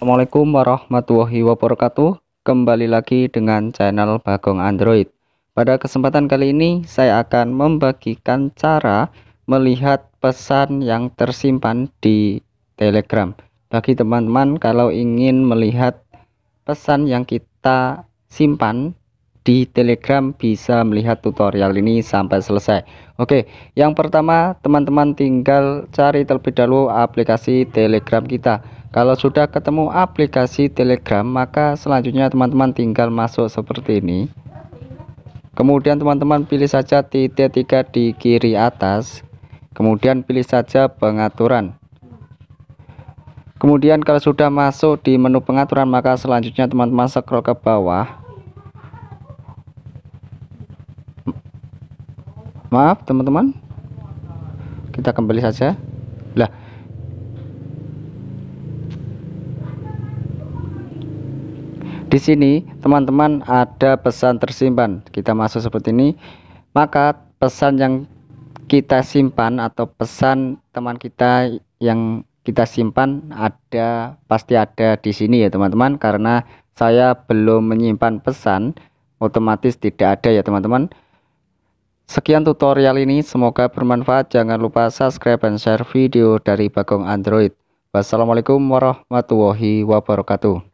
Assalamualaikum warahmatullahi wabarakatuh Kembali lagi dengan channel Bagong Android Pada kesempatan kali ini saya akan membagikan cara melihat pesan yang tersimpan di telegram Bagi teman-teman kalau ingin melihat pesan yang kita simpan di telegram bisa melihat tutorial ini sampai selesai Oke yang pertama teman-teman tinggal cari terlebih dahulu aplikasi telegram kita kalau sudah ketemu aplikasi telegram maka selanjutnya teman-teman tinggal masuk seperti ini kemudian teman-teman pilih saja titik tiga di kiri atas kemudian pilih saja pengaturan kemudian kalau sudah masuk di menu pengaturan maka selanjutnya teman-teman scroll ke bawah maaf teman-teman kita kembali saja lah Di sini teman-teman ada pesan tersimpan. Kita masuk seperti ini. Maka pesan yang kita simpan atau pesan teman kita yang kita simpan ada pasti ada di sini ya teman-teman karena saya belum menyimpan pesan otomatis tidak ada ya teman-teman. Sekian tutorial ini, semoga bermanfaat. Jangan lupa subscribe dan share video dari Bagong Android. Wassalamualaikum warahmatullahi wabarakatuh.